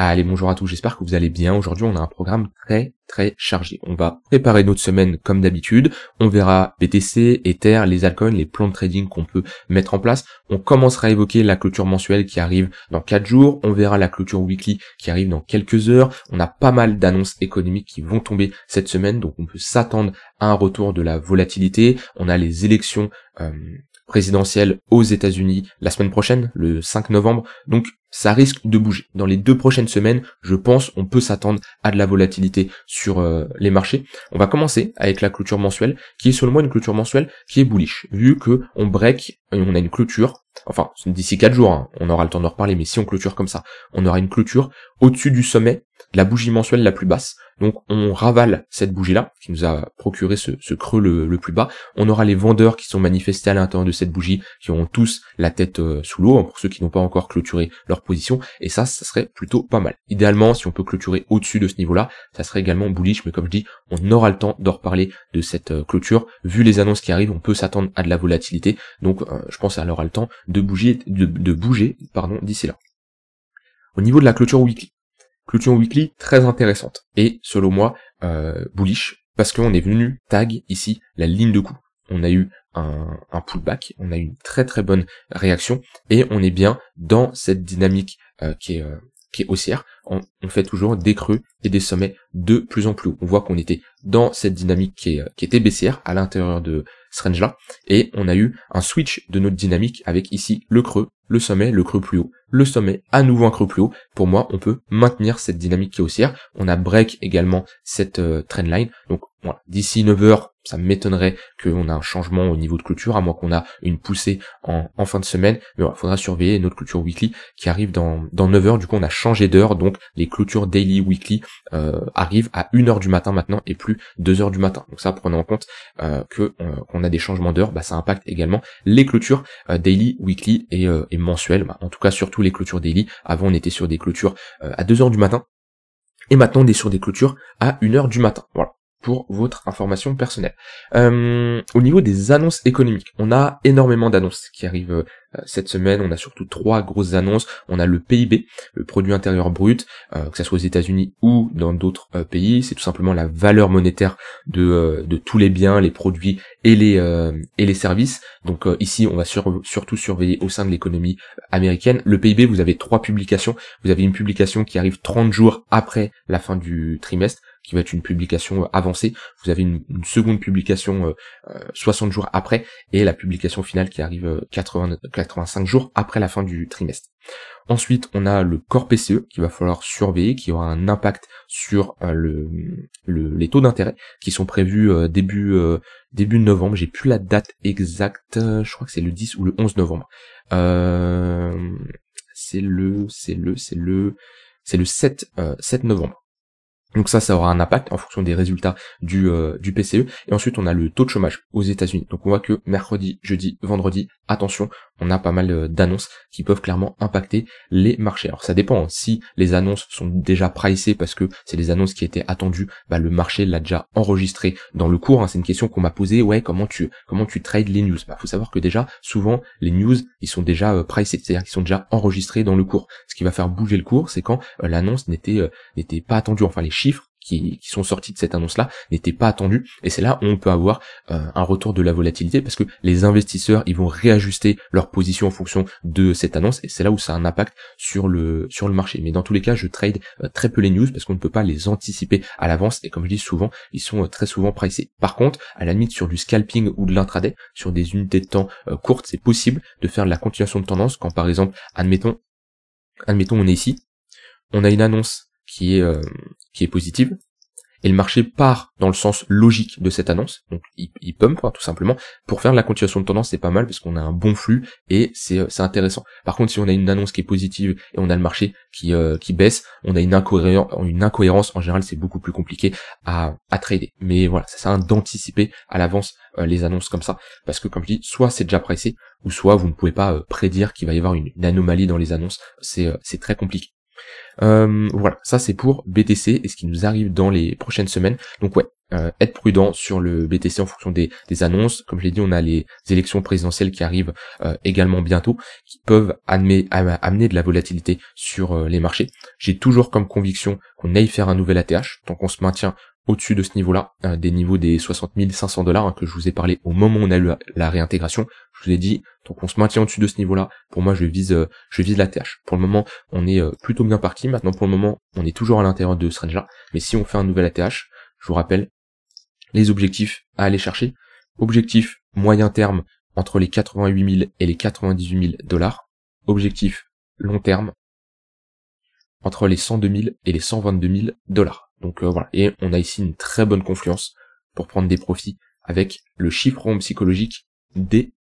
Allez, bonjour à tous, j'espère que vous allez bien. Aujourd'hui, on a un programme très très chargé. On va préparer notre semaine comme d'habitude. On verra BTC, Ether, les altcoins, les plans de trading qu'on peut mettre en place. On commencera à évoquer la clôture mensuelle qui arrive dans 4 jours. On verra la clôture weekly qui arrive dans quelques heures. On a pas mal d'annonces économiques qui vont tomber cette semaine, donc on peut s'attendre à un retour de la volatilité. On a les élections euh, présidentielle aux États-Unis la semaine prochaine, le 5 novembre. Donc ça risque de bouger. Dans les deux prochaines semaines, je pense, on peut s'attendre à de la volatilité sur euh, les marchés. On va commencer avec la clôture mensuelle, qui est selon une clôture mensuelle qui est bullish, vu que on break et on a une clôture. Enfin, d'ici quatre jours, hein, on aura le temps de reparler, mais si on clôture comme ça, on aura une clôture au-dessus du sommet la bougie mensuelle la plus basse. Donc on ravale cette bougie-là, qui nous a procuré ce, creux le, plus bas. On aura les vendeurs qui sont manifestés à l'intérieur de cette bougie, qui auront tous la tête euh, sous l'eau, hein, pour ceux qui n'ont pas encore clôturé leur position. Et ça, ça serait plutôt pas mal. Idéalement, si on peut clôturer au-dessus de ce niveau-là, ça serait également bullish, mais comme je dis, on aura le temps d'en reparler de cette euh, clôture. Vu les annonces qui arrivent, on peut s'attendre à de la volatilité. Donc euh, je pense qu'elle aura le temps de bouger, de bouger pardon, d'ici là. Au niveau de la clôture weekly, Clôture Weekly très intéressante et selon moi euh, bullish parce qu'on est venu tag ici la ligne de coup. On a eu un, pullback, on a eu une très très bonne réaction et on est bien dans cette dynamique euh, qui est euh, qui est haussière, on, fait toujours des creux et des sommets de plus en plus. haut. On voit qu'on était dans cette dynamique qui, qui était baissière à l'intérieur de ce range-là, et on a eu un switch de notre dynamique avec ici le creux, le sommet, le creux plus haut, le sommet, à nouveau un creux plus haut. Pour moi, on peut maintenir cette dynamique qui est haussière. On a break également cette trend euh, trendline. Donc voilà, d'ici 9h, ça m'étonnerait qu'on a un changement au niveau de clôture, à moins qu'on a une poussée en, fin de semaine. Mais il faudra surveiller notre clôture weekly qui arrive dans, dans 9h. Du coup, on a changé d'heure, donc les clôtures daily weekly euh, arrivent à 1h du matin maintenant et plus 2h du matin. Donc ça, prenez en compte euh, euh, qu'on a des changements d'heure, bah, ça impacte également les clôtures daily, weekly et, et mensuelles. Bah, en tout cas, surtout les clôtures daily. Avant, on était sur des clôtures à 2h du matin. Et maintenant, on est sur des clôtures à 1h du matin. Voilà pour votre information personnelle. Euh, au niveau des annonces économiques, on a énormément d'annonces qui arrivent euh, cette semaine. On a surtout trois grosses annonces. On a le PIB, le produit intérieur brut, euh, que ce soit aux États-Unis ou dans d'autres pays. C'est tout simplement la valeur monétaire de, tous les biens, les produits et les, et les services. Donc ici, on va surtout surveiller au sein de l'économie américaine. Le PIB, vous avez trois publications. Vous avez une publication qui arrive 30 jours après la fin du trimestre qui va être une publication euh, avancée. Vous avez une, seconde publication 60 euh, euh, jours après et la publication finale qui arrive 80, 85 jours après la fin du trimestre. Ensuite, on a le corps PCE qu'il va falloir surveiller, qui aura un impact sur le, les taux d'intérêt qui sont prévus début début novembre. J'ai plus la date exacte. Je crois que c'est le 10 ou le 11 novembre. c'est le c'est le c'est le c'est le 7 7 novembre. Donc ça, ça aura un impact en fonction des résultats du, euh, du PCE. Et ensuite, on a le taux de chômage aux États-Unis. Donc on voit que mercredi, jeudi, vendredi, attention, on a pas mal euh, d'annonces qui peuvent clairement impacter les marchés. Alors ça dépend. Hein. Si les annonces sont déjà pricées parce que c'est les annonces qui étaient attendues, bah, le marché l'a déjà enregistré dans le cours. Hein. C'est une question qu'on m'a posée. Ouais, comment tu comment tu trades les news Bah faut savoir que déjà souvent les news ils sont déjà euh, c'est-à-dire qu'ils sont déjà enregistrés dans le cours. Ce qui va faire bouger le cours, c'est quand euh, l'annonce n'était n'était pas attendue. Enfin les chiffres qui, sont sortis de cette annonce-là n'étaient pas attendus. Et c'est là où on peut avoir euh, un retour de la volatilité parce que les investisseurs, ils vont réajuster leur position en fonction de cette annonce. Et c'est là où ça a un impact sur le, sur le marché. Mais dans tous les cas, je trade euh, très peu les news parce qu'on ne peut pas les anticiper à l'avance. Et comme je dis souvent, ils sont euh, très souvent pricés. Par contre, à la limite, sur du scalping ou de l'intraday, sur des unités de temps courtes, c'est possible de faire de la continuation de tendance quand par exemple, admettons, admettons, on est ici, on a une annonce qui est, euh, qui est positive. Et le marché part dans le sens logique de cette annonce, donc il, il pump hein, tout simplement. Pour faire de la continuation de tendance, c'est pas mal parce qu'on a un bon flux et c'est intéressant. Par contre, si on a une annonce qui est positive et on a le marché qui, euh, qui baisse, on a une, incohérence, une incohérence. En général, c'est beaucoup plus compliqué à, à trader. Mais voilà, ça sert hein, d'anticiper à l'avance euh, les annonces comme ça. Parce que comme je dis, soit c'est déjà pressé, ou soit vous ne pouvez pas prédire qu'il va y avoir une, une anomalie dans les annonces. C'est très compliqué. Euh, voilà, ça c'est pour BTC et ce qui nous arrive dans les prochaines semaines. Donc ouais, euh, être prudent sur le BTC en fonction des, annonces. Comme je l'ai dit, on a les élections présidentielles qui arrivent euh, également bientôt, qui peuvent amener, amener de la volatilité sur les marchés. J'ai toujours comme conviction qu'on aille faire un nouvel ATH, tant qu'on se maintient au-dessus de ce niveau-là, des niveaux des 60 500 dollars hein, que je vous ai parlé au moment où on a eu la réintégration. Je vous ai dit, donc on se maintient au-dessus de ce niveau-là. Pour moi, je vise, euh, je vise la Pour le moment, on est euh, plutôt bien parti. Maintenant, pour le moment, on est toujours à l'intérieur de ce range-là. Mais si on fait un nouvel ATH, je vous rappelle les objectifs à aller chercher. Objectif moyen terme entre les 88 000 et les 98 000 dollars. Objectif long terme entre les 102 000 et les 122 000 dollars. Donc euh, voilà, et on a ici une très bonne confluence pour prendre des profits avec le chiffre psychologique des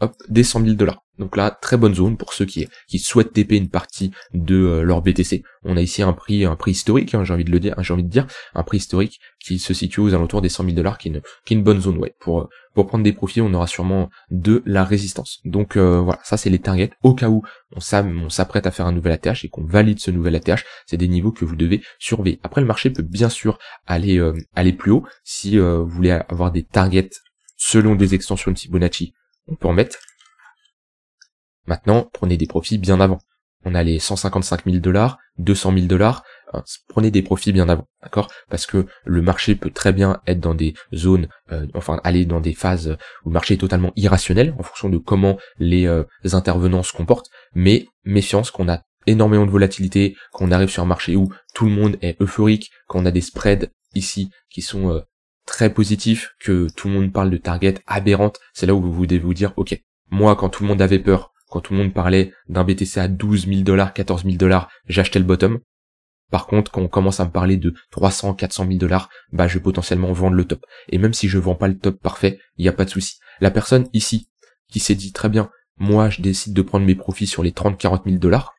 hop, des 100 000 dollars. Donc là, très bonne zone pour ceux qui, qui souhaitent TP une partie de euh, leur BTC. On a ici un prix, un prix historique, hein, j'ai envie de le dire, j'ai envie de dire, un prix historique qui se situe aux alentours des 100 000 dollars, qui est une, qui une bonne zone, ouais. Pour, euh, pour prendre des profits, on aura sûrement de la résistance. Donc euh, voilà, ça c'est les targets. Au cas où on s'apprête à faire un nouvel ATH et qu'on valide ce nouvel ATH, c'est des niveaux que vous devez surveiller. Après, le marché peut bien sûr aller, aller plus haut si vous voulez avoir des targets selon des extensions de Fibonacci on peut en mettre. Maintenant, prenez des profits bien avant. On a les 155 000 dollars, 200 000 dollars, hein, prenez des profits bien avant, d'accord Parce que le marché peut très bien être dans des zones, euh, enfin aller dans des phases où le marché est totalement irrationnel en fonction de comment les, euh, intervenants se comportent, mais méfiance qu'on a énormément de volatilité, qu'on arrive sur un marché où tout le monde est euphorique, qu'on a des spreads ici qui sont euh, très positif que tout le monde parle de target aberrante, c'est là où vous devez vous dire, ok, moi quand tout le monde avait peur, quand tout le monde parlait d'un BTC à 12 000 dollars, 14 000 dollars, j'achetais le bottom. Par contre, quand on commence à me parler de 300, 400 000 dollars, bah, je vais potentiellement vendre le top. Et même si je vends pas le top parfait, il n'y a pas de souci. La personne ici, qui s'est dit très bien, moi, je décide de prendre mes profits sur les 30, 40 000 dollars.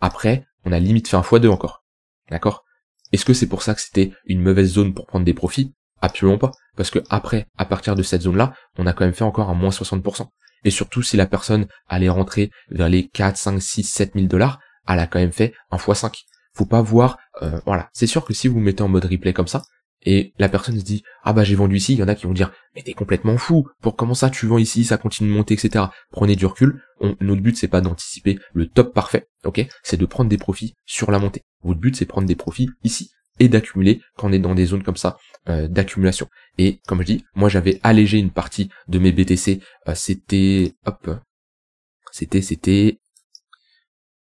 Après, on a limite fait un fois deux encore. D'accord? Est-ce que c'est pour ça que c'était une mauvaise zone pour prendre des profits? Absolument pas. Parce que après, à partir de cette zone-là, on a quand même fait encore un moins 60%. Et surtout, si la personne allait rentrer vers les 4, 5, 6, 7 000 dollars, elle a quand même fait un x 5. Faut pas voir, euh, voilà. C'est sûr que si vous mettez en mode replay comme ça, et la personne se dit, ah bah j'ai vendu ici, il y en a qui vont dire, mais t'es complètement fou, pour comment ça tu vends ici, ça continue de monter, etc. Prenez du recul, notre but c'est pas d'anticiper le top parfait, ok C'est de prendre des profits sur la montée. Votre but c'est prendre des profits ici et d'accumuler quand on est dans des zones comme ça euh, d'accumulation. Et comme je dis, moi j'avais allégé une partie de mes BTC, euh, c'était hop, c'était c'était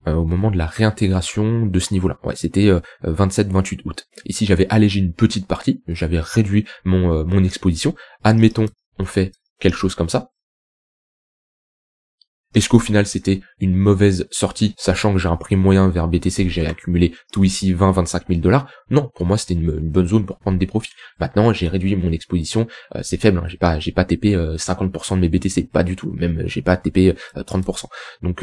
euh, au moment de la réintégration de ce niveau-là. Ouais, c'était 27-28 août. Ici j'avais allégé une petite partie, j'avais réduit mon, mon exposition. Admettons, on fait quelque chose comme ça. Est-ce qu'au final c'était une mauvaise sortie, sachant que j'ai un prix moyen vers BTC que j'ai accumulé tout ici 20-25 000 dollars Non, pour moi c'était une, bonne zone pour prendre des profits. Maintenant j'ai réduit mon exposition, euh, c'est faible, hein. j'ai pas j'ai pas TP 50% euh, de mes BTC, pas du tout, même j'ai pas TP 30%. Euh, Donc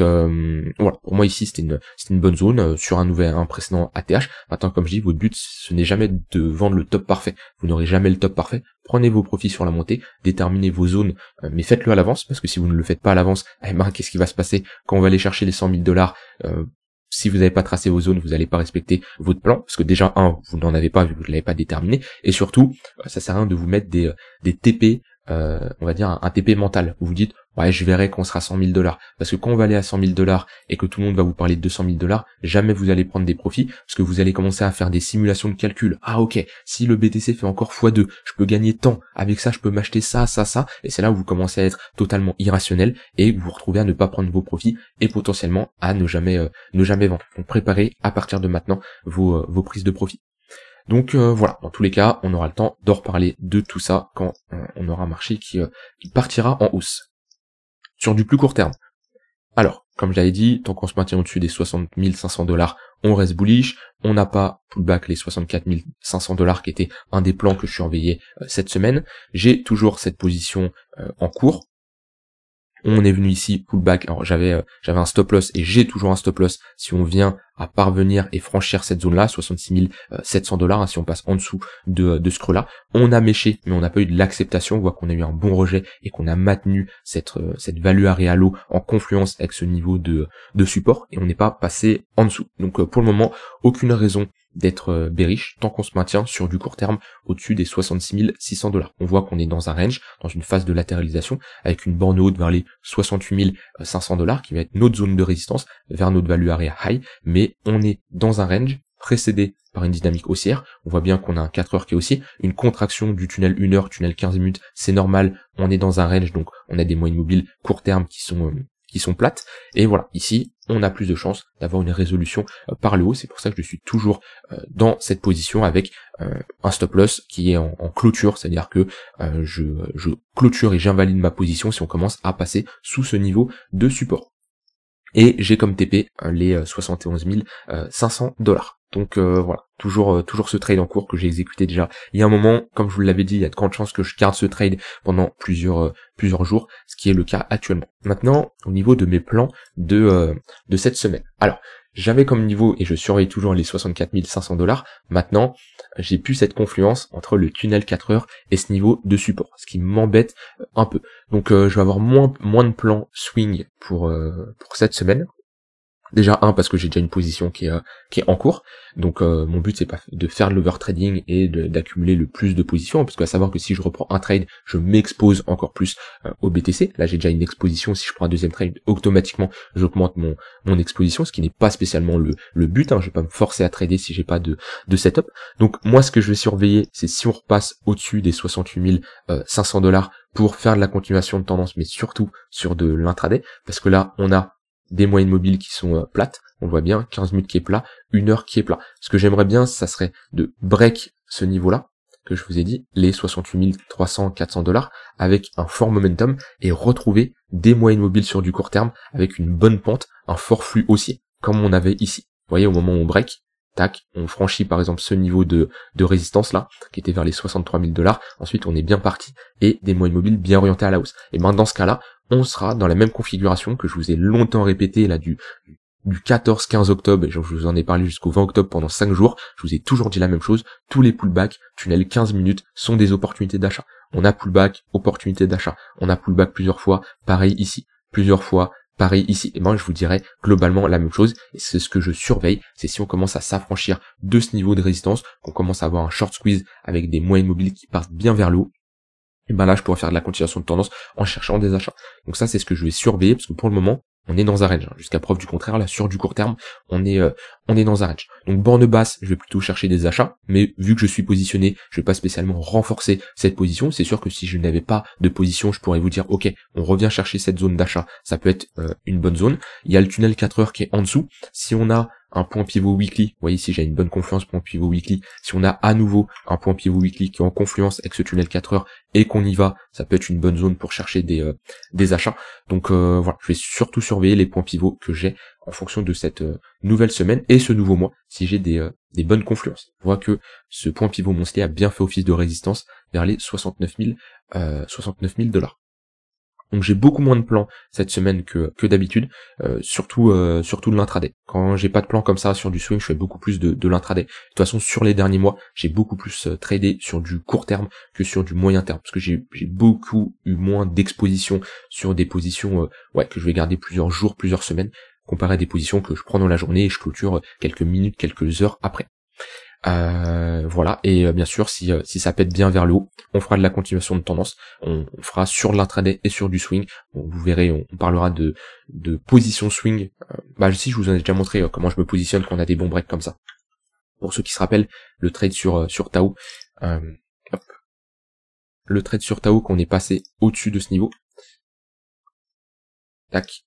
voilà, pour moi ici c'était une c'était une bonne zone sur un nouvel un précédent ATH. Maintenant comme je dis, votre but ce n'est jamais de vendre le top parfait. Vous n'aurez jamais le top parfait, prenez vos profits sur la montée, déterminez vos zones, euh, mais faites-le à l'avance, parce que si vous ne le faites pas à l'avance, eh ben, qu'est-ce qui va se passer quand on va aller chercher les 100 000 dollars euh, si vous n'avez pas tracé vos zones, vous n'allez pas respecter votre plan, parce que déjà, un, vous n'en avez pas vu, vous ne l'avez pas déterminé, et surtout, euh, ça sert à rien de vous mettre des, des TP euh, on va dire un, TP mental vous vous dites ouais je verrai qu'on sera à 100 000 dollars parce que quand on va aller à 100 000 dollars et que tout le monde va vous parler de 200 000 dollars jamais vous allez prendre des profits parce que vous allez commencer à faire des simulations de calcul ah ok si le BTC fait encore x2 je peux gagner tant avec ça je peux m'acheter ça ça ça et c'est là où vous commencez à être totalement irrationnel et vous vous retrouvez à ne pas prendre vos profits et potentiellement à ne jamais euh, ne jamais vendre donc préparez à partir de maintenant vos, euh, vos prises de profit donc euh, voilà, dans tous les cas, on aura le temps d'en reparler de tout ça quand euh, on aura un marché euh, qui, partira en hausse. Sur du plus court terme. Alors, comme j'avais dit, tant qu'on se maintient au-dessus des 60 500 dollars, on reste bullish. On n'a pas pullback les 64 500 dollars qui était un des plans que je suis euh, cette semaine. J'ai toujours cette position en cours on est venu ici pullback. Alors j'avais euh, j'avais un stop loss et j'ai toujours un stop loss si on vient à parvenir et franchir cette zone là, 66 700 dollars hein, si on passe en dessous de, euh, de ce creux là. On a méché mais on n'a pas eu de l'acceptation. On voit qu'on a eu un bon rejet et qu'on a maintenu cette euh, cette value à réalo en confluence avec ce niveau de de support et on n'est pas passé en dessous. Donc pour le moment aucune raison d'être euh, bearish tant qu'on se maintient sur du court terme au-dessus des 66 600 dollars. On voit qu'on est dans un range, dans une phase de latéralisation avec une borne haute vers les 68 500 dollars qui va être notre zone de résistance vers notre value area high, mais on est dans un range précédé par une dynamique haussière. On voit bien qu'on a un 4 heures qui est haussier, une contraction du tunnel 1 heure, tunnel 15 minutes, c'est normal, on est dans un range, donc on a des moyennes mobiles court terme qui sont euh, sont plates. Et voilà, ici, on a plus de chances d'avoir une résolution euh, par le haut. C'est pour ça que je suis toujours euh, dans cette position avec euh, un stop loss qui est en, clôture, c'est-à-dire que je, je clôture et j'invalide ma position si on commence à passer sous ce niveau de support et j'ai comme TP euh, les 71 euh, 500 euh, dollars. Donc voilà, toujours toujours ce trade en cours que j'ai exécuté déjà. Il y a un moment, comme je vous l'avais dit, il y a de grandes chances que je garde ce trade pendant plusieurs plusieurs jours, ce qui est le cas actuellement. Maintenant, au niveau de mes plans de de cette semaine. Alors, j'avais comme niveau, et je surveille toujours les 64 500 dollars, maintenant, j'ai plus cette confluence entre le tunnel 4 heures et ce niveau de support, ce qui m'embête euh, un peu. Donc euh, je vais avoir moins, moins de plans swing pour, euh, pour cette semaine. Déjà un parce que j'ai déjà une position qui est, euh, qui est en cours, donc euh, mon but c'est pas de faire l'overtrading et d'accumuler le plus de positions, parce qu'à savoir que si je reprends un trade, je m'expose encore plus euh, au BTC. Là j'ai déjà une exposition, si je prends un deuxième trade, automatiquement j'augmente mon, mon exposition, ce qui n'est pas spécialement le, le but. Hein. Je vais pas me forcer à trader si j'ai pas de, de setup. Donc moi ce que je vais surveiller, c'est si on repasse au-dessus des 68 500 dollars pour faire de la continuation de tendance, mais surtout sur de l'intraday, parce que là on a des moyennes mobiles qui sont euh, plates, on voit bien, 15 minutes qui est plat, une heure qui est plat. Ce que j'aimerais bien, ça serait de break ce niveau-là, que je vous ai dit, les 68 300, 400 dollars, avec un fort momentum et retrouver des moyennes mobiles sur du court terme avec une bonne pente, un fort flux haussier, comme on avait ici. Vous voyez, au moment où on break, tac, on franchit par exemple ce niveau de, de résistance là, qui était vers les 63 000 dollars, ensuite on est bien parti, et des moyennes mobiles bien orientées à la hausse. Et maintenant dans ce cas-là, on sera dans la même configuration que je vous ai longtemps répété là du du 14-15 octobre, et je vous en ai parlé jusqu'au 20 octobre pendant 5 jours, je vous ai toujours dit la même chose, tous les pullbacks, tunnels 15 minutes, sont des opportunités d'achat. On a pullback, opportunité d'achat. On a pullback plusieurs fois, pareil ici, plusieurs fois, pareil ici. Et moi, je vous dirais globalement la même chose. Et c'est ce que je surveille. C'est si on commence à s'affranchir de ce niveau de résistance, qu'on commence à avoir un short squeeze avec des moyens mobiles qui partent bien vers le haut, et ben là je pourrais faire de la continuation de tendance en cherchant des achats. Donc ça c'est ce que je vais surveiller parce que pour le moment on est dans un range. Hein. Jusqu'à preuve du contraire, là sur du court terme, on est euh, on est dans un range. Donc borne basse, je vais plutôt chercher des achats, mais vu que je suis positionné, je vais pas spécialement renforcer cette position. C'est sûr que si je n'avais pas de position, je pourrais vous dire ok, on revient chercher cette zone d'achat, ça peut être euh, une bonne zone. Il y a le tunnel 4 heures qui est en dessous. Si on a un point pivot weekly, vous voyez si j'ai une bonne confluence point pivot weekly, si on a à nouveau un point pivot weekly qui est en confluence avec ce tunnel 4 heures et qu'on y va, ça peut être une bonne zone pour chercher des, euh, des achats. Donc euh, voilà, je vais surtout surveiller les points pivots que j'ai en fonction de cette euh, nouvelle semaine et ce nouveau mois, si j'ai des, euh, bonnes confluences. On voit que ce point pivot monstre a bien fait office de résistance vers les 69 000, euh, 69 dollars. Donc j'ai beaucoup moins de plans cette semaine que, d'habitude, euh, surtout surtout de l'intraday. Quand j'ai pas de plan comme ça sur du swing, je fais beaucoup plus de, l'intraday. De toute façon, sur les derniers mois, j'ai beaucoup plus tradé sur du court terme que sur du moyen terme, parce que j'ai beaucoup eu moins d'exposition sur des positions que je vais garder plusieurs jours, plusieurs semaines, comparé à des positions que je prends dans la journée et je clôture euh, quelques minutes, quelques heures après. Euh, voilà, et euh, bien sûr, si, si ça pète bien vers le haut, on fera de la continuation de tendance, on, fera sur de l'intraday et sur du swing. vous verrez, on, parlera de, de position swing. Bah, si, je vous en ai déjà montré comment je me positionne quand on a des bons breaks comme ça. Pour ceux qui se rappellent, le trade sur, sur Tao, le trade sur Tao qu'on est passé au-dessus de ce niveau. Tac,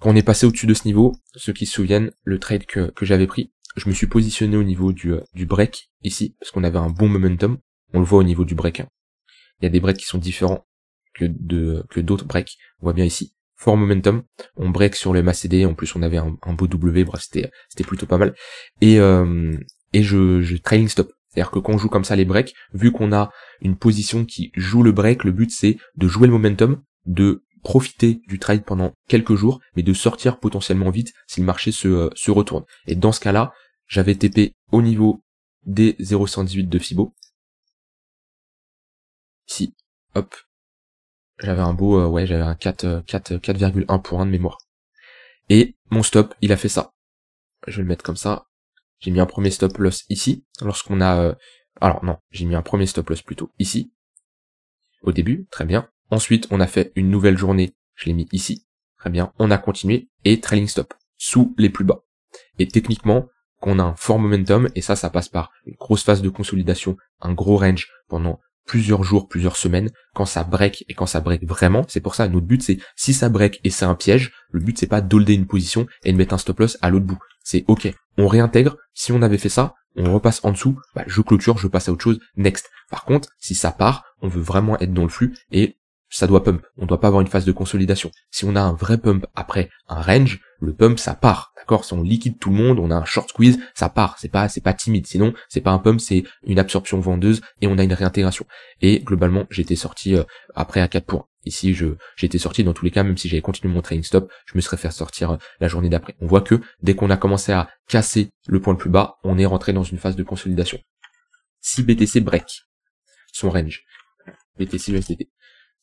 quand on est passé au-dessus de ce niveau, ceux qui se souviennent, le trade que, j'avais pris, je me suis positionné au niveau du, euh, du break ici, parce qu'on avait un bon momentum. On le voit au niveau du break. Hein. Il y a des breaks qui sont différents que de que d'autres breaks. On voit bien ici. Fort momentum. On break sur le MACD. En plus, on avait un, beau W. Bref, c'était plutôt pas mal. Et euh, et je, je trailing stop. C'est-à-dire que quand on joue comme ça les breaks, vu qu'on a une position qui joue le break, le but c'est de jouer le momentum, de profiter du trade pendant quelques jours, mais de sortir potentiellement vite si le marché se, euh, se retourne. Et dans ce cas-là, j'avais TP au niveau des 0,118 de Fibo. Ici, hop, j'avais un beau, euh, ouais, j'avais un 4,1 pour 1 de mémoire. Et mon stop, il a fait ça. Je vais le mettre comme ça. J'ai mis un premier stop loss ici, lorsqu'on a... Euh, alors non, j'ai mis un premier stop loss plutôt ici, au début, très bien. Ensuite, on a fait une nouvelle journée. Je l'ai mis ici. Très bien. On a continué et trailing stop sous les plus bas. Et techniquement, qu'on a un fort momentum et ça, ça passe par une grosse phase de consolidation, un gros range pendant plusieurs jours, plusieurs semaines, quand ça break et quand ça break vraiment, c'est pour ça notre but c'est si ça break et c'est un piège, le but c'est pas d'holder une position et de mettre un stop loss à l'autre bout. C'est ok, on réintègre, si on avait fait ça, on repasse en dessous, bah, je clôture, je passe à autre chose, next. Par contre, si ça part, on veut vraiment être dans le flux et ça doit pump. On doit pas avoir une phase de consolidation. Si on a un vrai pump après un range, le pump ça part, d'accord Si on liquide tout le monde, on a un short squeeze, ça part. C'est pas c'est pas timide. Sinon, c'est pas un pump, c'est une absorption vendeuse et on a une réintégration. Et globalement, j'étais sorti euh, après à 4 points. Ici, je j'étais sorti dans tous les cas, même si j'avais continué mon training stop, je me serais fait sortir euh, la journée d'après. On voit que dès qu'on a commencé à casser le point le plus bas, on est rentré dans une phase de consolidation. Si BTC break son range, BTC USDT.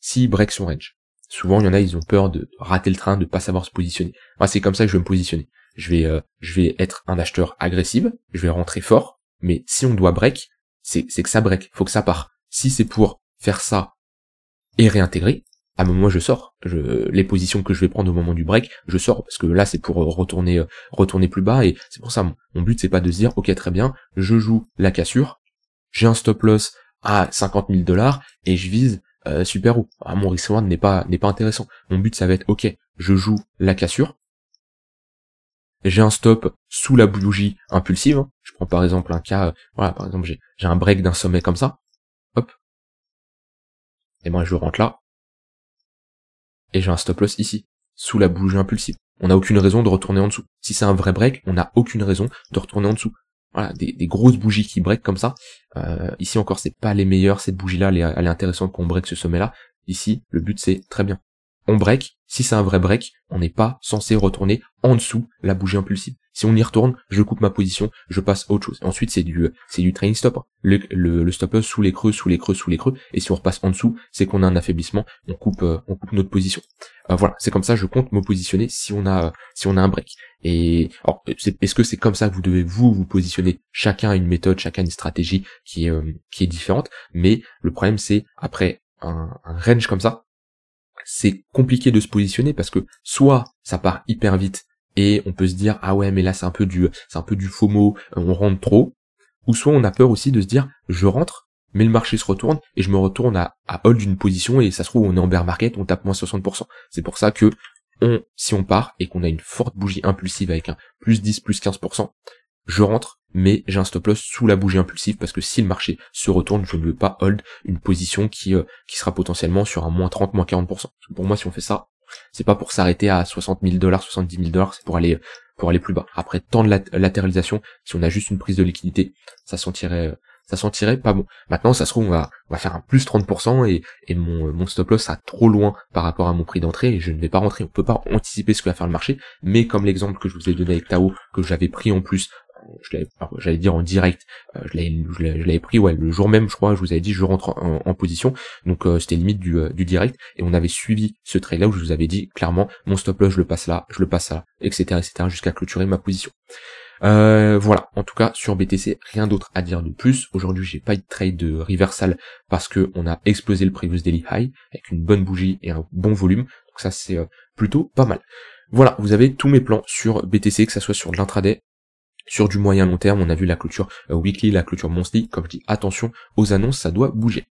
Si break son range. Souvent, il y en a, ils ont peur de rater le train, de pas savoir se positionner. Moi, c'est comme ça que je vais me positionner. Je vais, euh, je vais être un acheteur agressif, je vais rentrer fort, mais si on doit break, c'est, que ça break, faut que ça part. Si c'est pour faire ça et réintégrer, à un moment je sors. Je, les positions que je vais prendre au moment du break, je sors parce que là c'est pour euh, retourner, euh, retourner plus bas et c'est pour ça mon, mon but c'est pas de se dire ok très bien, je joue la cassure, j'ai un stop loss à 50 000 dollars et je vise euh, super haut. Ah, mon risk n'est pas, n'est pas intéressant. Mon but, ça va être, ok, je joue la cassure. J'ai un stop sous la bougie impulsive. Hein. Je prends par exemple un cas, euh, voilà, par exemple, j'ai, j'ai un break d'un sommet comme ça. Hop. Et moi, je rentre là. Et j'ai un stop loss ici, sous la bougie impulsive. On n'a aucune raison de retourner en dessous. Si c'est un vrai break, on n'a aucune raison de retourner en dessous voilà, des, grosses bougies qui break comme ça. Euh, ici encore, c'est pas les meilleurs cette bougie-là, elle, est intéressante qu'on break ce sommet-là. Ici, le but c'est très bien on break. Si c'est un vrai break, on n'est pas censé retourner en dessous la bougie impulsive. Si on y retourne, je coupe ma position, je passe autre chose. Ensuite, c'est du, c'est du train stop. Hein. Le, le, sous les creux, sous les creux, sous les creux. Et si on repasse en dessous, c'est qu'on a un affaiblissement, on coupe, euh, on coupe notre position. Euh, voilà, c'est comme ça, je compte me positionner si on a, si on a un break. Et alors, est, ce que c'est comme ça que vous devez vous vous positionner Chacun a une méthode, chacun a une stratégie qui est, euh, qui est différente. Mais le problème, c'est après un range comme ça, c'est compliqué de se positionner parce que soit ça part hyper vite et on peut se dire ah ouais mais là c'est un peu du c'est un peu du FOMO, euh, on rentre trop, ou soit on a peur aussi de se dire je rentre mais le marché se retourne et je me retourne à, à hold d'une position et ça se trouve on est en bear market, on tape moins 60%. C'est pour ça que on, si on part et qu'on a une forte bougie impulsive avec un plus 10, plus 15%, je rentre, mais j'ai un stop loss sous la bougie impulsive parce que si le marché se retourne, je ne veux pas hold une position qui, euh, qui sera potentiellement sur un moins 30, moins 40%. Pour moi, si on fait ça, c'est pas pour s'arrêter à 60 000 dollars, 70 000 dollars, c'est pour aller, pour aller plus bas. Après, tant de latéralisation, si on a juste une prise de liquidité, ça sentirait, euh, ça sentirait pas bon. Maintenant, ça se trouve, on va, on va faire un plus 30% et, et mon, euh, mon stop loss sera trop loin par rapport à mon prix d'entrée et je ne vais pas rentrer. On peut pas anticiper ce que va faire le marché, mais comme l'exemple que je vous ai donné avec Tao, que j'avais pris en plus j'allais dire en direct, euh, je l'avais pris ouais, le jour même, je crois, je vous avais dit je rentre en, position, donc euh, c'était limite du, euh, du, direct, et on avait suivi ce trade là où je vous avais dit clairement mon stop loss je le passe là, je le passe là, etc. etc. jusqu'à clôturer ma position. voilà, en tout cas sur BTC, rien d'autre à dire de plus. Aujourd'hui, j'ai pas eu de trade de reversal parce que on a explosé le previous daily high avec une bonne bougie et un bon volume. Donc ça c'est plutôt pas mal. Voilà, vous avez tous mes plans sur BTC, que ça soit sur de l'intraday, sur du moyen long terme, on a vu la clôture euh, weekly, la clôture monthly. Comme je dis, attention aux annonces, ça doit bouger.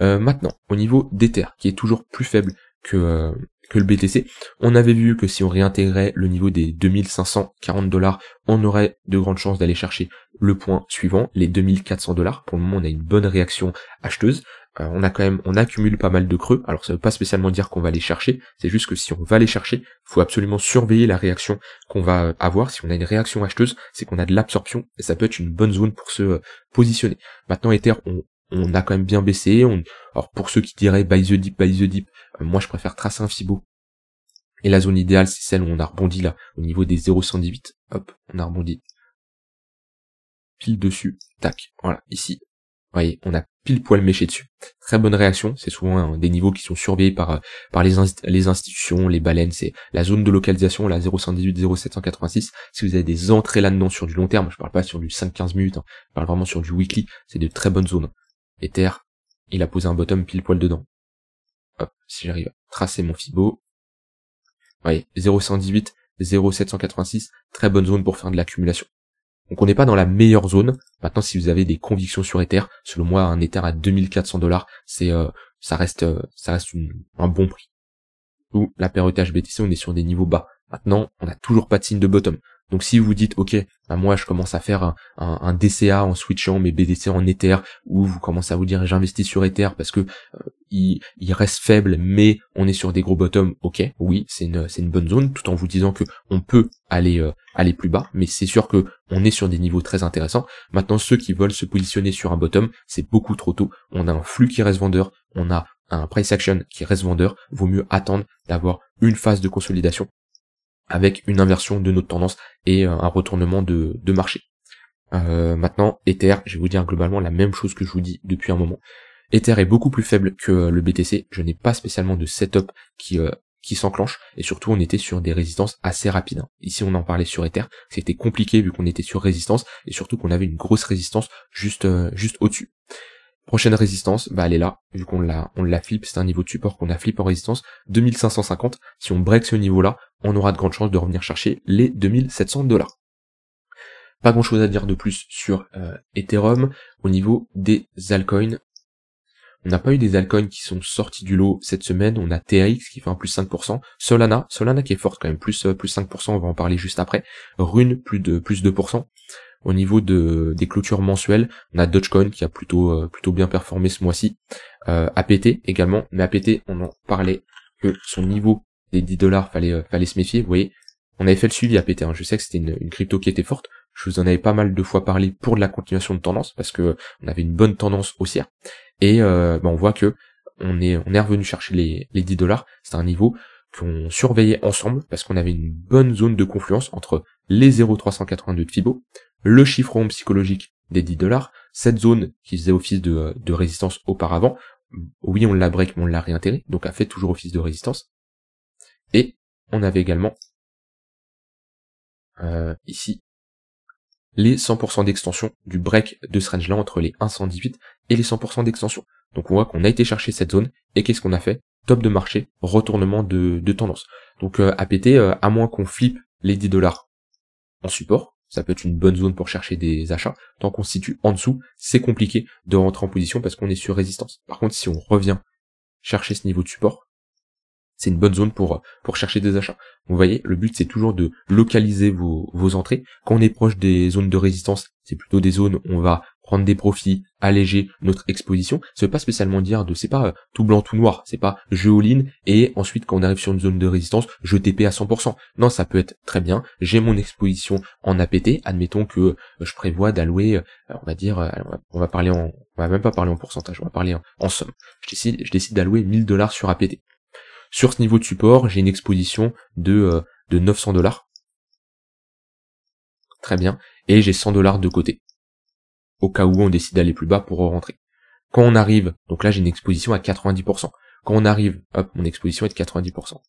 Euh, maintenant, au niveau terres, qui est toujours plus faible que, euh, que le BTC. On avait vu que si on réintégrait le niveau des 2540 dollars, on aurait de grandes chances d'aller chercher le point suivant, les 2400 dollars. Pour le moment, on a une bonne réaction acheteuse. Euh, on a quand même, on accumule pas mal de creux. Alors ça veut pas spécialement dire qu'on va les chercher. C'est juste que si on va les chercher, faut absolument surveiller la réaction qu'on va euh, avoir. Si on a une réaction acheteuse, c'est qu'on a de l'absorption et ça peut être une bonne zone pour se positionner. Maintenant, Ether, on on a quand même bien baissé. On... Alors pour ceux qui diraient by the deep, buy the deep, euh, moi je préfère tracer un Fibo. Et la zone idéale, c'est celle où on a rebondi là, au niveau des 0,118. Hop, on a rebondi. Pile dessus, tac, voilà, ici. Vous voyez, on a pile poil méché dessus. Très bonne réaction, c'est souvent des niveaux qui sont surveillés par, euh, par les, institutions, les baleines, c'est la zone de localisation, la 0,118, 0,786. Si vous avez des entrées là-dedans sur du long terme, je parle pas sur du 5-15 minutes, hein, je parle vraiment sur du weekly, c'est de très bonnes zones. Ether, il a posé un bottom pile poil dedans. Hop, si j'arrive à tracer mon Fibo. Voyez, 0,118, 0,786, très bonne zone pour faire de l'accumulation. Donc on n'est pas dans la meilleure zone. Maintenant, si vous avez des convictions sur Ether, selon moi, un Ether à 2400 dollars, c'est euh, ça reste euh, ça reste un bon prix. Ou la paire ETH on est sur des niveaux bas. Maintenant, on n'a toujours pas de signe de bottom. Donc si vous dites ok, bah moi je commence à faire un, DCA en switchant mes BDC en Ether, ou vous commencez à vous dire j'investis sur Ether parce que euh, il, reste faible, mais on est sur des gros bottoms, ok, oui, c'est une, bonne zone, tout en vous disant que on peut aller euh, aller plus bas, mais c'est sûr que on est sur des niveaux très intéressants. Maintenant ceux qui veulent se positionner sur un bottom, c'est beaucoup trop tôt. On a un flux qui reste vendeur, on a un price action qui reste vendeur, vaut mieux attendre d'avoir une phase de consolidation avec une inversion de notre tendance et euh, un retournement de, marché. Euh, maintenant, Ether, je vais vous dire globalement la même chose que je vous dis depuis un moment. Ether est beaucoup plus faible que euh, le BTC, je n'ai pas spécialement de setup qui, qui s'enclenche, et surtout on était sur des résistances assez rapides. Hein. Ici on en parlait sur Ether, c'était compliqué vu qu'on était sur résistance, et surtout qu'on avait une grosse résistance juste, juste au-dessus. Prochaine résistance, bah elle est là, vu qu'on la, on la c'est un niveau de support qu'on a flip en résistance, 2550. Si on break ce niveau-là, on aura de grandes chances de revenir chercher les 2700 dollars. Pas grand chose à dire de plus sur euh, Ethereum au niveau des altcoins. On n'a pas eu des altcoins qui sont sortis du lot cette semaine. On a TAX qui fait un plus 5%. Solana, Solana qui est forte quand même, plus, euh, plus 5%, on va en parler juste après. Rune, plus de plus 2%. Au niveau de, des clôtures mensuelles, on a Dogecoin qui a plutôt, euh, plutôt bien performé ce mois-ci. Euh, APT également, mais APT, on en parlait que son niveau des 10 dollars fallait, euh, fallait se méfier. Vous voyez, on avait fait le suivi APT. Hein. Je sais que c'était une, crypto qui était forte. Je vous en avais pas mal de fois parlé pour de la continuation de tendance parce que on avait une bonne tendance haussière. Et euh, bah, on voit que on est, on est revenu chercher les, les 10 dollars. C'est un niveau qu'on surveillait ensemble parce qu'on avait une bonne zone de confluence entre les 0,382 de Fibo, le chiffre rond psychologique des 10 dollars, cette zone qui faisait office de, résistance auparavant, oui on l'a break mais on l'a réintégré, donc a fait toujours office de résistance, et on avait également euh, ici les 100% d'extension du break de ce range là entre les 118 et les 100% d'extension. Donc on voit qu'on a été chercher cette zone et qu'est-ce qu'on a fait top de marché, retournement de, tendance. Donc euh, APT, euh, à moins qu'on flippe les 10 dollars en support, ça peut être une bonne zone pour chercher des achats. Tant qu'on se situe en dessous, c'est compliqué de rentrer en position parce qu'on est sur résistance. Par contre, si on revient chercher ce niveau de support, c'est une bonne zone pour, pour chercher des achats. Vous voyez, le but c'est toujours de localiser vos, vos entrées. Quand on est proche des zones de résistance, c'est plutôt des zones où on va prendre des profits, alléger notre exposition. Ça veut pas spécialement dire de c'est pas euh, tout blanc tout noir, c'est pas je all et ensuite quand on arrive sur une zone de résistance, je TP à 100%. Non, ça peut être très bien. J'ai mon exposition en APT, admettons que euh, je prévois d'allouer euh, on va dire on va parler en on va même pas parler en pourcentage, on va parler en, somme. Je décide je décide d'allouer 1000 dollars sur APT. Sur ce niveau de support, j'ai une exposition de de 900 dollars. Très bien et j'ai 100 dollars de côté au cas où on décide d'aller plus bas pour rentrer. Quand on arrive, donc là j'ai une exposition à 90%. Quand on arrive, hop, mon exposition est de 90%.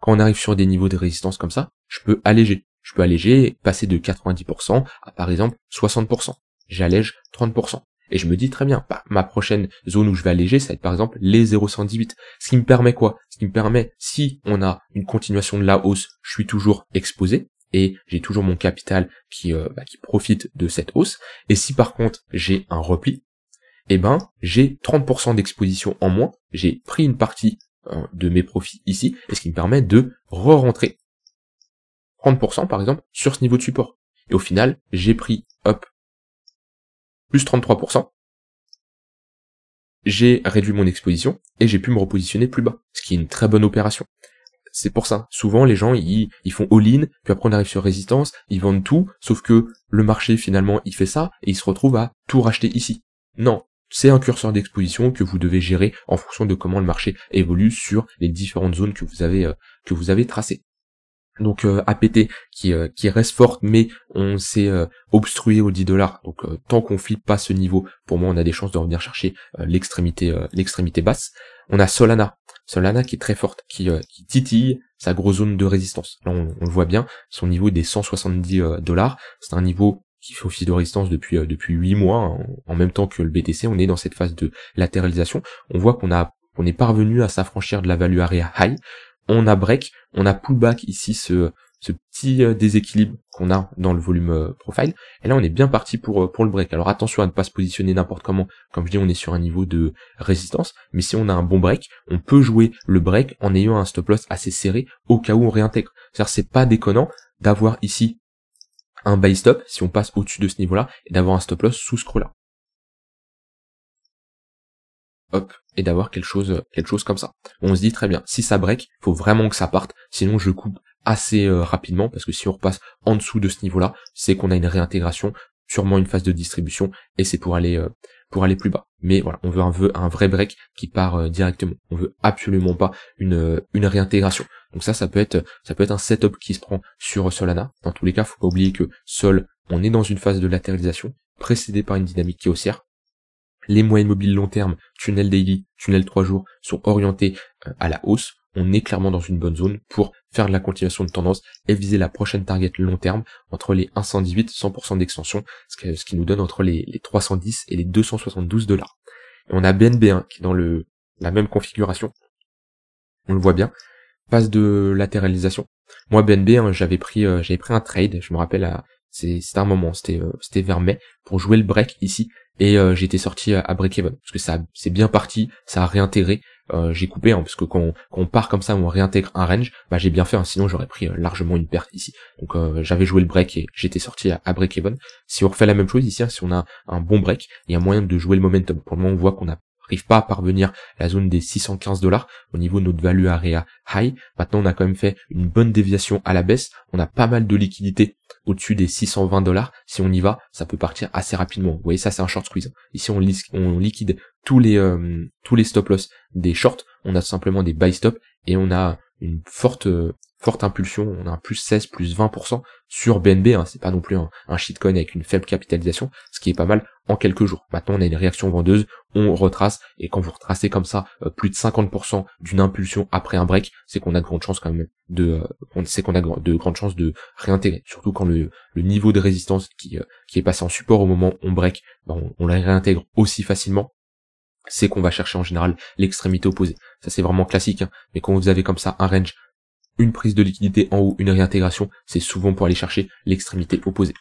Quand on arrive sur des niveaux de résistance comme ça, je peux alléger. Je peux alléger et passer de 90% à par exemple 60%. J'allège 30%. Et je me dis très bien, bah, ma prochaine zone où je vais alléger, ça va être par exemple les 0,118. Ce qui me permet quoi Ce qui me permet, si on a une continuation de la hausse, je suis toujours exposé et j'ai toujours mon capital qui, euh, bah, qui profite de cette hausse. Et si par contre j'ai un repli, eh ben j'ai 30% d'exposition en moins, j'ai pris une partie hein, de mes profits ici, ce qui me permet de re-rentrer 30% par exemple sur ce niveau de support. Et au final, j'ai pris hop plus 33%, j'ai réduit mon exposition et j'ai pu me repositionner plus bas, ce qui est une très bonne opération c'est pour ça. Souvent, les gens, ils, font all-in, puis après on arrive sur résistance, ils vendent tout, sauf que le marché, finalement, il fait ça, et il se retrouve à tout racheter ici. Non. C'est un curseur d'exposition que vous devez gérer en fonction de comment le marché évolue sur les différentes zones que vous avez, euh, que vous avez tracées donc euh, APT euh, qui, reste forte, mais on s'est euh, obstrué aux 10 dollars. Donc tant qu'on flippe pas ce niveau, pour moi on a des chances de revenir chercher l'extrémité l'extrémité basse. On a Solana. Solana qui est très forte, qui, titille sa grosse zone de résistance. Là, on, le voit bien, son niveau des 170 dollars, c'est un niveau qui fait office de résistance depuis depuis 8 mois, hein. en même temps que le BTC, on est dans cette phase de latéralisation. On voit qu'on a on est parvenu à s'affranchir de la value area high on a break, on a pullback ici, ce, ce petit euh, déséquilibre qu'on a dans le volume euh, profile. Et là, on est bien parti pour, euh, pour le break. Alors attention à ne pas se positionner n'importe comment. Comme je dis, on est sur un niveau de résistance. Mais si on a un bon break, on peut jouer le break en ayant un stop loss assez serré au cas où on réintègre. C'est-à-dire, c'est pas déconnant d'avoir ici un buy stop si on passe au-dessus de ce niveau-là et d'avoir un stop loss sous ce creux-là. Hop, et d'avoir quelque chose, quelque chose comme ça. On se dit très bien, si ça break, faut vraiment que ça parte, sinon je coupe assez euh, rapidement parce que si on repasse en dessous de ce niveau-là, c'est qu'on a une réintégration, sûrement une phase de distribution et c'est pour aller euh, pour aller plus bas. Mais voilà, on veut un, un vrai break qui part euh, directement. On veut absolument pas une, une réintégration. Donc ça, ça peut être ça peut être un setup qui se prend sur Solana. Dans tous les cas, faut pas oublier que Sol, on est dans une phase de latéralisation précédée par une dynamique qui haussière les moyennes mobiles long terme, tunnel daily, tunnel 3 jours, sont orientés euh, à la hausse. On est clairement dans une bonne zone pour faire de la continuation de tendance et viser la prochaine target long terme entre les 118, 100% d'extension, ce, qui nous donne entre les, 310 et les 272 dollars. on a BNB1 hein, qui est dans le, la même configuration. On le voit bien. Passe de latéralisation. Moi, BNB, 1 hein, j'avais pris, euh, j'avais pris un trade, je me rappelle à c'était un moment, c'était, euh, c'était vers mai pour jouer le break ici et euh, j'étais sorti euh, à, break even parce que ça c'est bien parti, ça a réintégré. j'ai coupé hein, parce que quand part comme ça, on réintègre un range, bah j'ai bien fait, hein. sinon j'aurais pris largement une perte ici. Donc j'avais joué le break et j'étais sorti à, break even. Si on refait la même chose ici, hein, si on a un bon break, il y a moyen de jouer le momentum. Pour le moment, on voit qu'on n'arrive pas à parvenir à la zone des 615 dollars au niveau de notre value area high. Maintenant, on a quand même fait une bonne déviation à la baisse. On a pas mal de liquidités au-dessus des 620 dollars. Si on y va, ça peut partir assez rapidement. Vous voyez, ça c'est un short squeeze. Ici, on, on liquide tous les euh, tous les stop loss des shorts. On a simplement des buy stop et on a une forte euh, forte impulsion, on a un plus 16, plus 20% sur BNB, hein, c'est pas non plus un, shitcoin avec une faible capitalisation, ce qui est pas mal en quelques jours. Maintenant on a une réaction vendeuse, on retrace, et quand vous retracez comme ça euh, plus de 50% d'une impulsion après un break, c'est qu'on a de grandes chances quand même de euh, on sait qu'on a de grandes chances de réintégrer, surtout quand le, niveau de résistance qui, euh, qui est passé en support au moment où on break, ben, on, la réintègre aussi facilement c'est qu'on va chercher en général l'extrémité opposée. Ça c'est vraiment classique, hein. mais quand vous avez comme ça un range une prise de liquidité en haut, une réintégration, c'est souvent pour aller chercher l'extrémité opposée.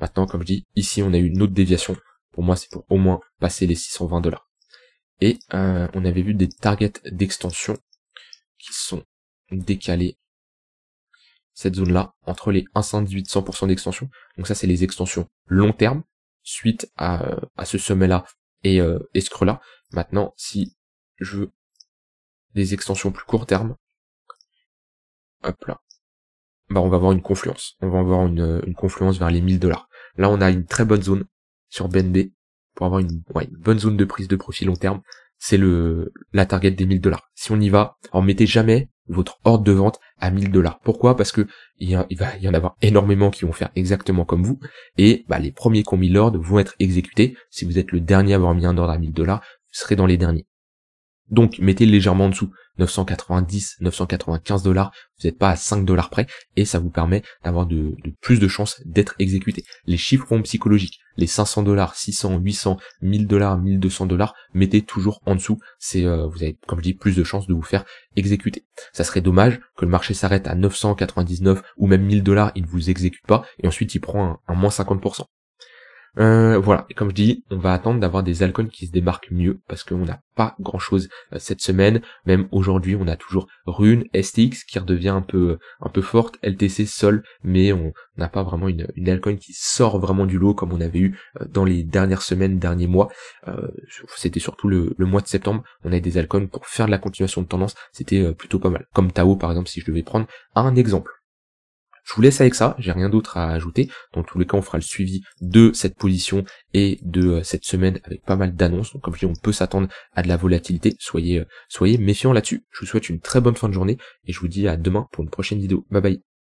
Maintenant, comme je dis, ici on a eu une autre déviation. Pour moi, c'est pour au moins passer les 620 dollars. Et euh, on avait vu des targets d'extension qui sont décalés. Cette zone-là, entre les 1,18 100% d'extension. Donc ça, c'est les extensions long terme, suite à, euh, ce sommet-là et, euh, et ce creux-là. Maintenant, si je veux des extensions plus court terme, hop là, bah on va avoir une confluence. On va avoir une, euh, confluence vers les 1000 dollars. Là, on a une très bonne zone sur BNB pour avoir une, bonne zone de prise de profit long terme. C'est le la target des 1000 dollars. Si on y va, en mettez jamais votre ordre de vente à 1000 dollars. Pourquoi Parce que il, y va y en avoir énormément qui vont faire exactement comme vous et bah, les premiers qui ont mis l'ordre vont être exécutés. Si vous êtes le dernier à avoir mis un ordre à 1000 dollars, vous serez dans les derniers. Donc, mettez légèrement en dessous, 990, 995 dollars, vous n'êtes pas à 5 dollars près, et ça vous permet d'avoir de, plus de chances d'être exécuté. Les chiffres sont psychologiques, les 500 dollars, 600, 800, 1000 dollars, 1200 dollars, mettez toujours en dessous, c'est, euh, vous avez, comme je dis, plus de chances de vous faire exécuter. Ça serait dommage que le marché s'arrête à 999 ou même 1000 dollars, il ne vous exécute pas, et ensuite il prend un moins 50%. Euh, voilà, comme je dis, on va attendre d'avoir des alcools qui se démarquent mieux parce qu'on n'a pas grand chose euh, cette semaine. Même aujourd'hui, on a toujours Rune, STX qui redevient un peu euh, un peu forte, LTC Sol, mais on n'a pas vraiment une, une alcool qui sort vraiment du lot comme on avait eu dans les dernières semaines, derniers mois. c'était surtout le, mois de septembre, on avait des alcools pour faire de la continuation de tendance, c'était plutôt pas mal. Comme Tao par exemple, si je devais prendre un exemple. Je vous laisse avec ça, j'ai rien d'autre à ajouter. Dans tous les cas, on fera le suivi de cette position et de euh, cette semaine avec pas mal d'annonces. Donc comme je dis, on peut s'attendre à de la volatilité. Soyez, euh, soyez méfiants là-dessus. Je vous souhaite une très bonne fin de journée et je vous dis à demain pour une prochaine vidéo. Bye bye.